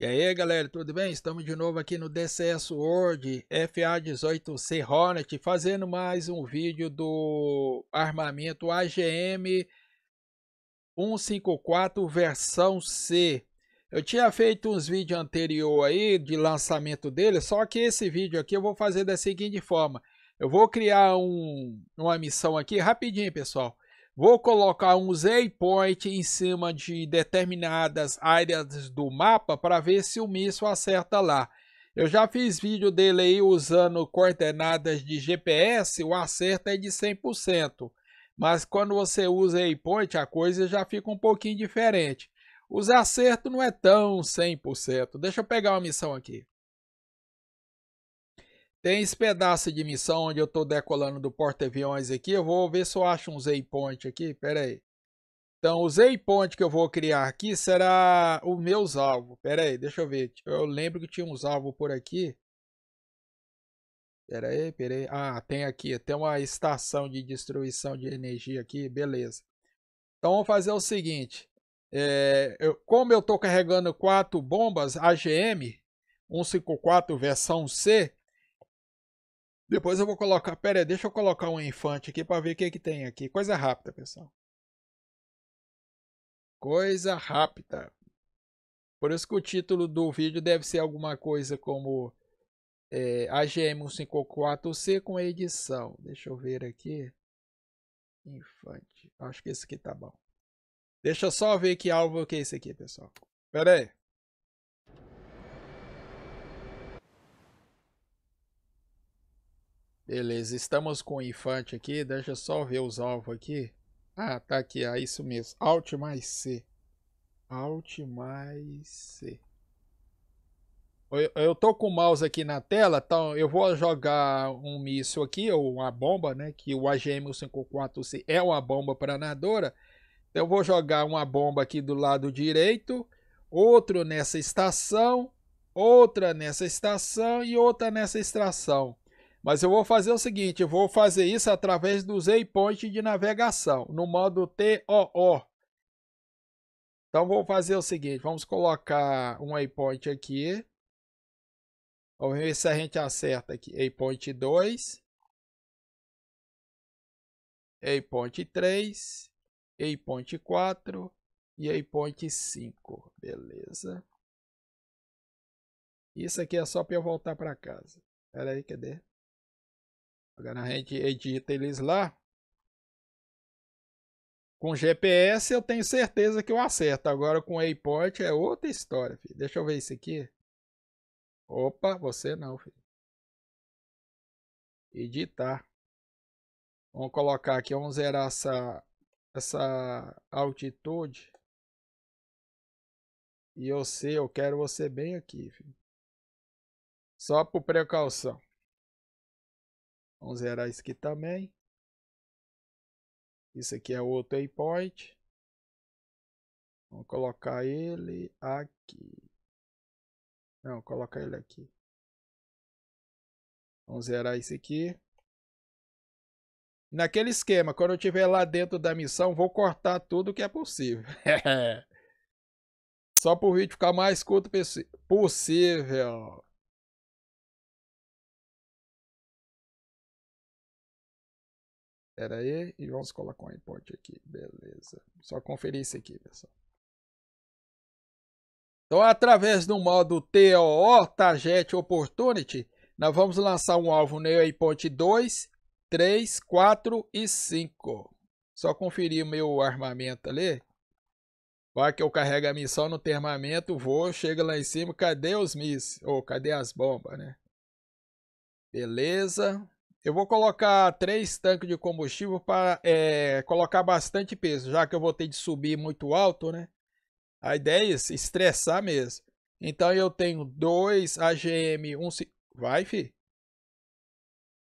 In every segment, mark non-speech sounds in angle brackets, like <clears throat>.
E aí galera, tudo bem? Estamos de novo aqui no DCS World FA18C Hornet fazendo mais um vídeo do armamento AGM 154 versão C. Eu tinha feito uns vídeos anterior aí de lançamento dele, só que esse vídeo aqui eu vou fazer da seguinte forma. Eu vou criar um, uma missão aqui rapidinho pessoal. Vou colocar um waypoint em cima de determinadas áreas do mapa para ver se o míssil acerta lá. Eu já fiz vídeo dele aí usando coordenadas de GPS, o acerto é de 100%. Mas quando você usa waypoint, a coisa já fica um pouquinho diferente. Os acertos não é tão 100%. Deixa eu pegar uma missão aqui. Tem esse pedaço de missão onde eu tô decolando do porta-aviões aqui. Eu vou ver se eu acho um Z-Point aqui. Pera aí. Então, o Z-Point que eu vou criar aqui será os meus alvos. Pera aí, deixa eu ver. Tipo, eu lembro que tinha uns alvos por aqui. Pera aí, pera aí. Ah, tem aqui. Tem uma estação de destruição de energia aqui. Beleza. Então, vamos fazer o seguinte. É, eu, como eu estou carregando quatro bombas AGM 154 versão C, depois eu vou colocar. Pera aí, deixa eu colocar um infante aqui para ver o que, que tem aqui. Coisa rápida, pessoal. Coisa rápida. Por isso que o título do vídeo deve ser alguma coisa como é, AGM 154C com edição. Deixa eu ver aqui. Infante. Acho que esse aqui tá bom. Deixa eu só ver que alvo que é esse aqui, pessoal. Pera aí. Beleza, estamos com o infante aqui, deixa eu só ver os alvos aqui. Ah, tá aqui, ah, isso mesmo. Alt mais C. Alt mais C. Eu, eu tô com o mouse aqui na tela, então eu vou jogar um míssil aqui, ou uma bomba, né? Que o AGM-154C é uma bomba para nadora. Então eu vou jogar uma bomba aqui do lado direito, outro nessa estação, outra nessa estação e outra nessa estação. Mas eu vou fazer o seguinte, eu vou fazer isso através dos waypoints de navegação, no modo TOO. Então vou fazer o seguinte, vamos colocar um waypoint aqui. Vamos ver se a gente acerta aqui. Waypoint 2. Waypoint 3. Waypoint 4. E waypoint 5. Beleza. Isso aqui é só para eu voltar para casa. Espera aí, cadê? Agora a gente edita eles lá. Com GPS eu tenho certeza que eu acerto. Agora com Airport é outra história, filho. Deixa eu ver isso aqui. Opa, você não, filho. Editar. Vamos colocar aqui, vamos zerar essa, essa altitude. E eu sei, eu quero você bem aqui, filho. Só por precaução. Vamos zerar isso aqui também. Isso aqui é outro waypoint. Vamos colocar ele aqui. Não, coloca ele aqui. Vamos zerar isso aqui. Naquele esquema, quando eu estiver lá dentro da missão, vou cortar tudo que é possível. <laughs> Só para o vídeo ficar mais curto possível. Pera aí, e vamos colocar um import aqui, beleza. Só conferir isso aqui, pessoal. Então, através do modo TOO, Target Opportunity, nós vamos lançar um alvo no Waypoint 2, 3, 4 e 5. Só conferir o meu armamento ali. Vai que eu carrego a missão, no termamento, armamento, vou, chega lá em cima, cadê os mísseis? Ou oh, cadê as bombas, né? Beleza. Eu vou colocar três tanques de combustível para é, colocar bastante peso, já que eu vou ter de subir muito alto, né? A ideia é estressar mesmo. Então eu tenho dois AGM 1... vai, fi.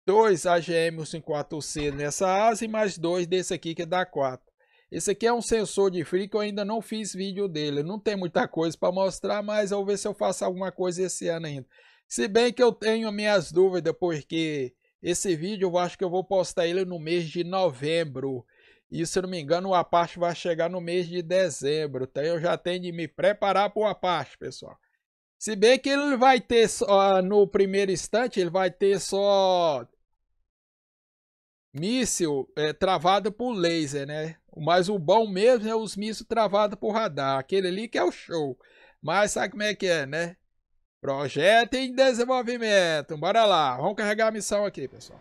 Dois AGM 154C nessa asa e mais dois desse aqui que é dá quatro. Esse aqui é um sensor de frio que eu ainda não fiz vídeo dele. Não tem muita coisa para mostrar, mas eu vou ver se eu faço alguma coisa esse ano ainda. Se bem que eu tenho minhas dúvidas, porque esse vídeo eu acho que eu vou postar ele no mês de novembro. E se eu não me engano, o Apache vai chegar no mês de dezembro. Então eu já tenho de me preparar para o Apache, pessoal. Se bem que ele vai ter só, ah, no primeiro instante, ele vai ter só míssil é, travado por laser, né? Mas o bom mesmo é os mísseis travados por radar. Aquele ali que é o show. Mas sabe como é que é, né? Projeto em desenvolvimento. Bora lá. Vamos carregar a missão aqui, pessoal.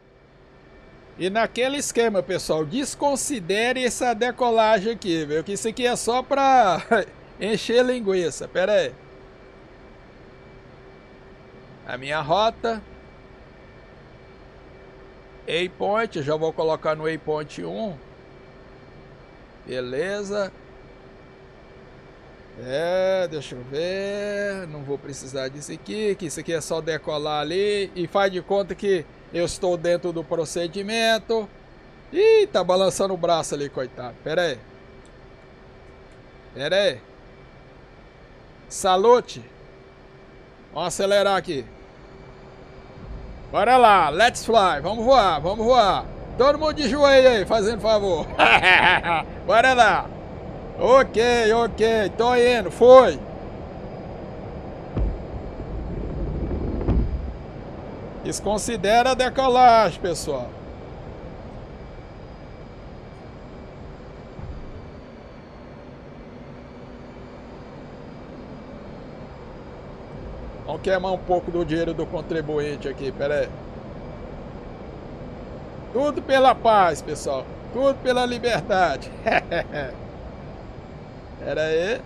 E naquele esquema, pessoal, desconsidere essa decolagem aqui, viu? Que isso aqui é só pra <laughs> encher linguiça. Pera aí. A minha rota. Waypoint, já vou colocar no Waypoint 1. Beleza. É, deixa eu ver. Não vou precisar disso aqui, que isso aqui é só decolar ali. E faz de conta que eu estou dentro do procedimento. Ih, tá balançando o braço ali, coitado. Pera aí. Pera aí. Salute. Vamos acelerar aqui. Bora lá, let's fly. Vamos voar, vamos voar. Todo mundo de joelho aí, fazendo favor. <laughs> Bora lá. Ok, ok, tô indo, foi! Desconsidera a decolagem, pessoal. Vamos queimar um pouco do dinheiro do contribuinte aqui, Peraí. Tudo pela paz, pessoal. Tudo pela liberdade. <laughs> Pera aí.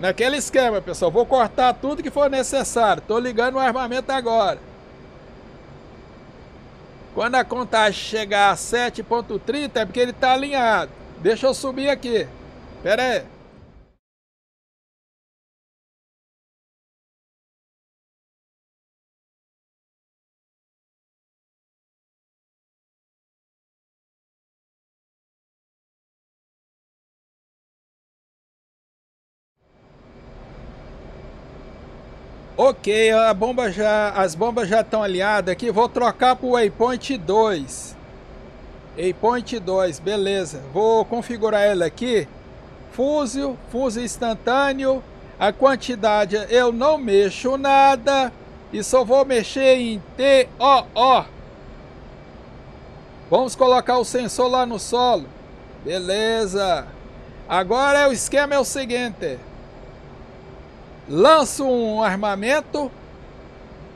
Naquele esquema, pessoal. Vou cortar tudo que for necessário. Tô ligando o armamento agora. Quando a contagem chegar a 7.30 é porque ele tá alinhado. Deixa eu subir aqui. Pera aí. Ok, a bomba já, as bombas já estão alinhadas aqui. Vou trocar para o Waypoint 2. Waypoint 2, beleza. Vou configurar ela aqui. Fuso, fuso instantâneo. A quantidade eu não mexo nada. E só vou mexer em TOO. Vamos colocar o sensor lá no solo. Beleza. Agora o esquema é o seguinte lanço um armamento,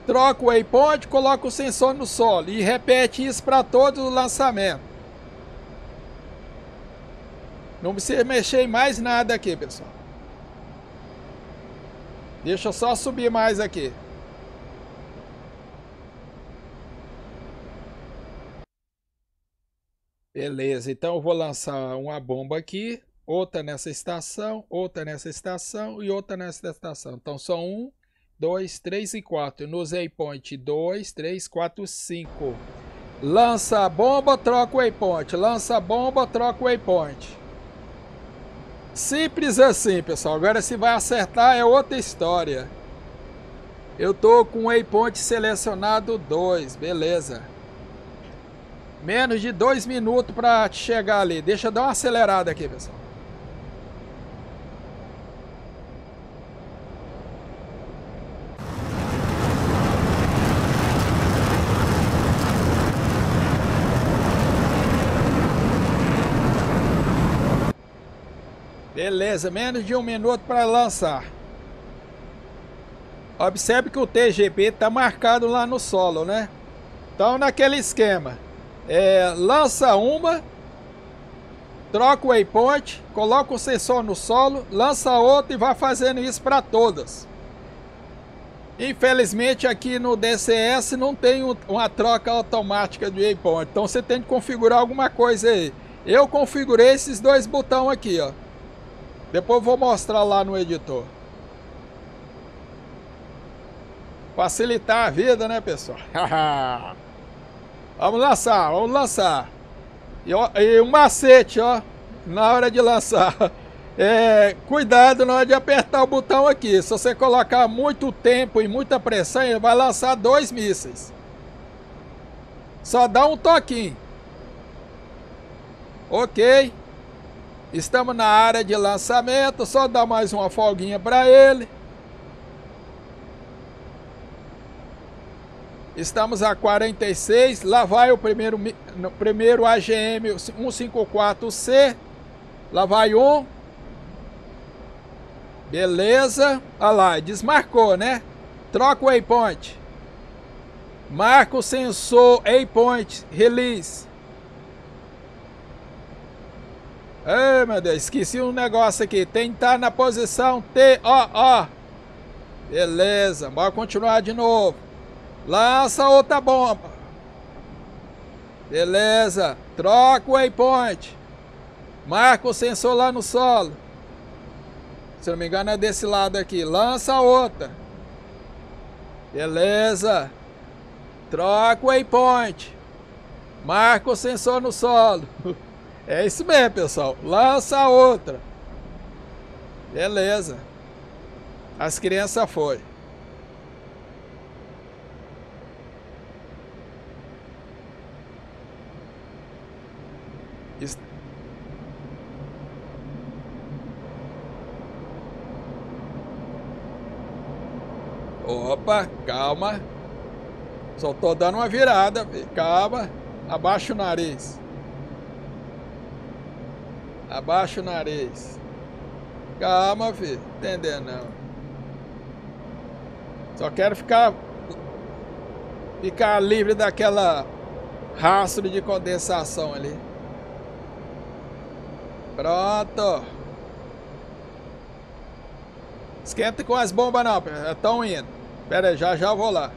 troco o waypoint, coloco o sensor no solo e repete isso para todo o lançamento. Não precisa mexer em mais nada aqui, pessoal. Deixa eu só subir mais aqui. Beleza, então eu vou lançar uma bomba aqui outra nessa estação, outra nessa estação e outra nessa estação. Então são 1, 2, 3 e 4. No waypoint 2, 3, 4, 5. Lança a bomba, troca o waypoint. Lança a bomba, troca o waypoint. Simples assim, pessoal. Agora se vai acertar é outra história. Eu tô com o waypoint selecionado 2, beleza. Menos de dois minutos para chegar ali. Deixa eu dar uma acelerada aqui, pessoal. Beleza, menos de um minuto para lançar. Observe que o TGP está marcado lá no solo, né? Então, naquele esquema, é, lança uma, troca o waypoint, coloca o sensor no solo, lança outra e vai fazendo isso para todas. Infelizmente, aqui no DCS não tem uma troca automática de waypoint, então você tem que configurar alguma coisa aí. Eu configurei esses dois botões aqui, ó. Depois vou mostrar lá no editor. Facilitar a vida, né, pessoal? <laughs> vamos lançar, vamos lançar. E, ó, e um macete, ó, na hora de lançar. <laughs> É, cuidado na hora de apertar o botão aqui. Se você colocar muito tempo e muita pressão, ele vai lançar dois mísseis. Só dá um toquinho. Ok. Estamos na área de lançamento, só dá mais uma folguinha para ele. Estamos a 46, lá vai o primeiro, primeiro AGM 154C, lá vai um. Beleza, olha lá, desmarcou, né? Troca o waypoint. Marca o sensor waypoint, release. Ai, meu Deus, esqueci um negócio aqui. Tem que estar tá na posição T, ó, ó. Beleza, bora continuar de novo. Lança outra bomba. Beleza, troca o waypoint. Marca o sensor lá no solo. Se não me engano é desse lado aqui. Lança outra. Beleza. Troca o waypoint. Marca o sensor no solo. <laughs> É isso mesmo, pessoal. Lança outra. Beleza. As crianças foram. Opa, calma. Só tô dando uma virada, calma. Abaixa o nariz. Abaixa o nariz. Calma, filho. Entender não. Só quero ficar ficar livre daquela rastro de condensação ali. Pronto. Esquenta com as bombas não, estão indo. Pera aí, já já vou lá.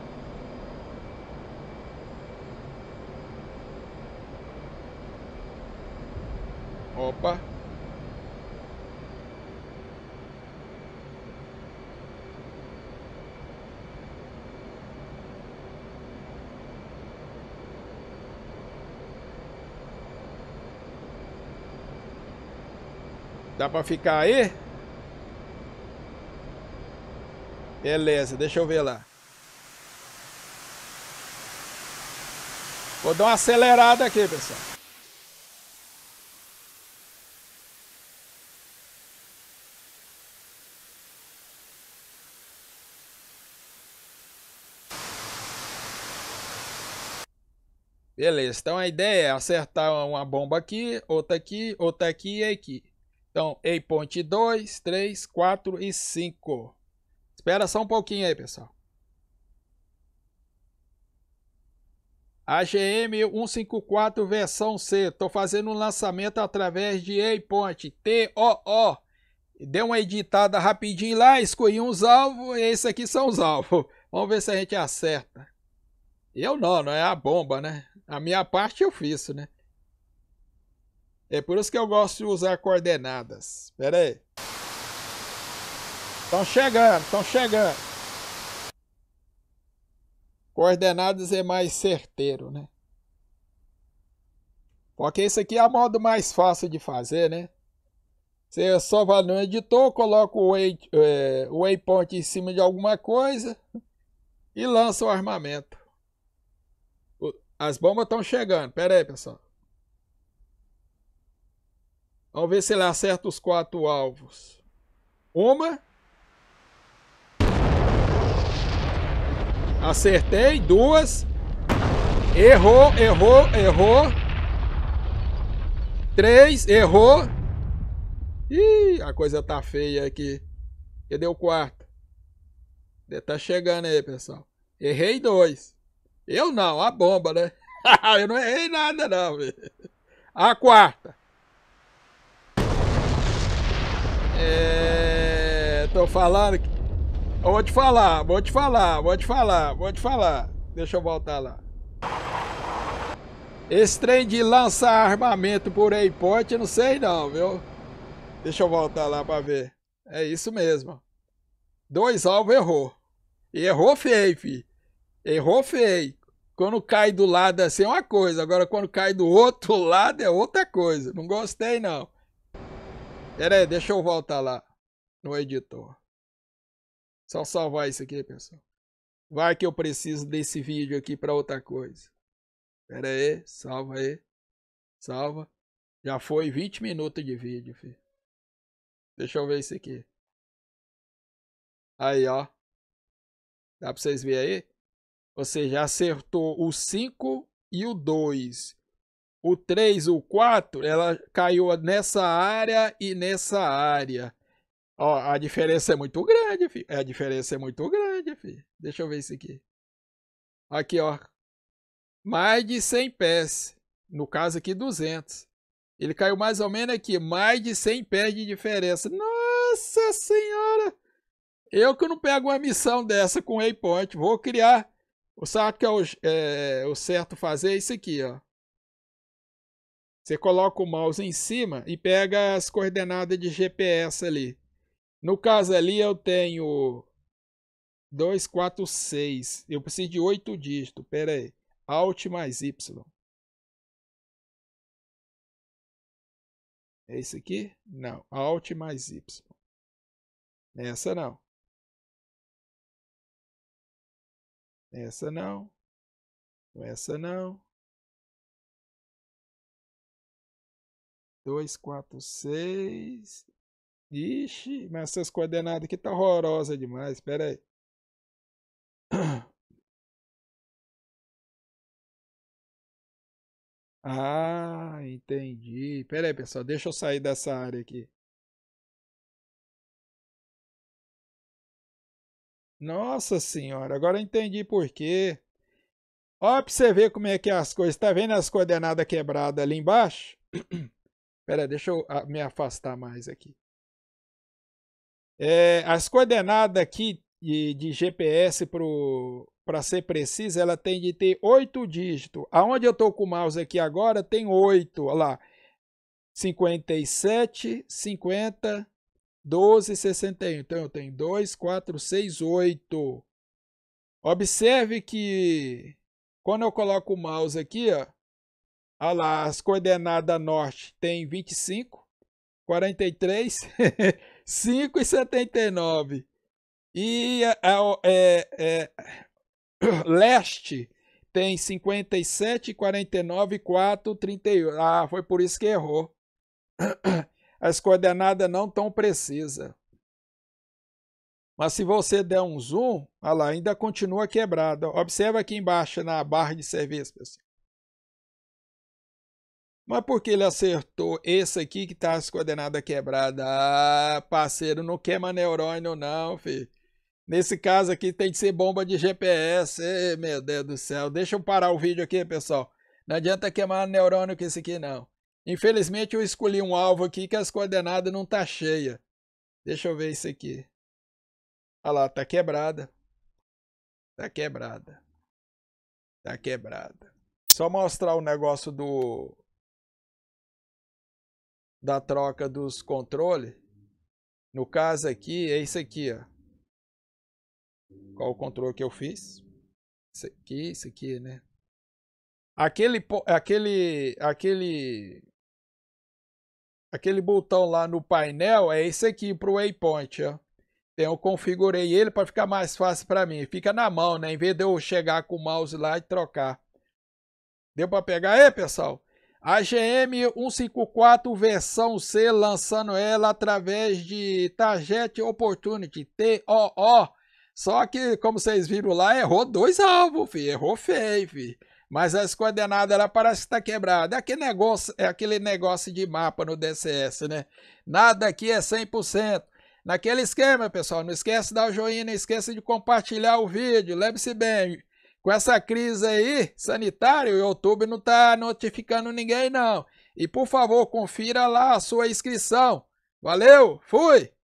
Opa. Dá pra ficar aí? Beleza, deixa eu ver lá. Vou dar uma acelerada aqui, pessoal. Beleza, então a ideia é acertar uma bomba aqui, outra aqui, outra aqui e aqui. Então, waypoint 2, 3, 4 e 5. Espera só um pouquinho aí, pessoal. AGM 154 versão C. Estou fazendo um lançamento através de waypoint TOO. Deu uma editada rapidinho lá, escolhi uns alvos e esses aqui são os alvos. Vamos ver se a gente acerta. Eu não, não é a bomba, né? A minha parte eu fiz, né? É por isso que eu gosto de usar coordenadas. Pera aí. Estão chegando, estão chegando. Coordenadas é mais certeiro, né? Porque isso aqui é o modo mais fácil de fazer, né? Você só vai no editor, coloca o, way, é, o waypoint em cima de alguma coisa e lança o armamento. As bombas estão chegando. Pera aí, pessoal. Vamos ver se ele acerta os quatro alvos. Uma. Acertei. Duas. Errou, errou, errou. Três. Errou. Ih, a coisa tá feia aqui. Cadê o quarto? Ele tá chegando aí, pessoal. Errei dois. Eu não, a bomba, né? <laughs> eu não errei nada, não, A quarta. É. Tô falando. vou te falar, vou te falar, vou te falar, vou te falar. Deixa eu voltar lá. Esse trem de lançar armamento por airport, eu não sei não, viu? Deixa eu voltar lá pra ver. É isso mesmo. Dois alvos errou. errou feio, fi. Errou feio. Quando cai do lado assim é uma coisa, agora quando cai do outro <laughs> lado é outra coisa. Não gostei não. Pera aí, deixa eu voltar lá no editor. Só salvar isso aqui, pessoal. Vai que eu preciso desse vídeo aqui para outra coisa. Pera aí, salva aí. Salva. Já foi 20 minutos de vídeo, filho. Deixa eu ver isso aqui. Aí, ó. Dá para vocês verem aí? Você já acertou o 5 e o 2 o 3, o 4, ela caiu nessa área e nessa área. Ó, a diferença é muito grande, filho. É, a diferença é muito grande, filho. Deixa eu ver isso aqui. Aqui, ó. Mais de 100 pés. No caso aqui, 200. Ele caiu mais ou menos aqui. Mais de 100 pés de diferença. Nossa Senhora! Eu que não pego uma missão dessa com waypoint. Vou criar. O certo que é o, é, o certo fazer é isso aqui, ó. Você coloca o mouse em cima e pega as coordenadas de GPS ali. No caso ali eu tenho 246. Eu preciso de 8 dígitos. Pera aí. Alt mais Y. É esse aqui? Não. Alt mais Y. Essa não. Essa não. Essa não. 2, 4, 6. Ixi, mas essas coordenadas aqui tá horrorosa demais. Espera aí. <clears throat> Ah, entendi. Pera aí, pessoal. Deixa eu sair dessa área aqui. Nossa senhora, agora eu entendi por quê. Olha pra você ver como é que é as coisas. Tá vendo as coordenadas quebradas ali embaixo? <clears throat> Pera, deixa eu ah, me afastar mais aqui. É, as coordenadas aqui de, de GPS para ser precisa, ela tem de ter oito dígitos. Aonde eu estou com o mouse aqui agora, tem oito. Olha lá. 57, 50, 12, 61. Então, eu tenho 2, 4, 6, 8. Observe que quando eu coloco o mouse aqui, ó, Olha lá, as coordenadas norte tem 25, 43, 5 e 79. <laughs> E a, a, é, é, <coughs> leste tem 57, 49, 4, 31. Ah, foi por isso que errou. <coughs> As coordenadas não tão precisas. Mas se você der um zoom, olha lá, ainda continua quebrada. Observa aqui embaixo na barra de serviço, pessoal. Mas porque ele acertou esse aqui que tá as coordenadas quebradas. Ah, parceiro, não queima neurônio não, filho. Nesse caso aqui tem que ser bomba de GPS. Ei, meu Deus do céu. Deixa eu parar o vídeo aqui, pessoal. Não adianta queimar neurônio com esse aqui, não. Infelizmente eu escolhi um alvo aqui que as coordenadas não tá cheia. Deixa eu ver isso aqui. Olha lá, tá quebrada. Tá quebrada. Tá quebrada. Só mostrar o negócio do da troca dos controles, no caso aqui, é isso aqui, ó. Qual o controle que eu fiz? Isso aqui, isso aqui, né? Aquele, aquele, aquele, aquele botão lá no painel é esse aqui para o waypoint, ó. Então, eu configurei ele para ficar mais fácil para mim. Fica na mão, né? Em vez de eu chegar com o mouse lá e trocar. Deu para pegar aí, pessoal? A GM 154 versão C, lançando ela através de Target Opportunity, TOO. Só que, como vocês viram lá, errou dois alvos, errou feio. Mas as coordenadas ela parece que está quebrada. É aquele negócio, é aquele negócio de mapa no DCS, né? Nada aqui é 100%. Naquele esquema, pessoal, não esquece de dar o joinha, não esqueça de compartilhar o vídeo. Lembre-se bem, com essa crise aí sanitária, o YouTube não está notificando ninguém, não. E por favor, confira lá a sua inscrição. Valeu, fui!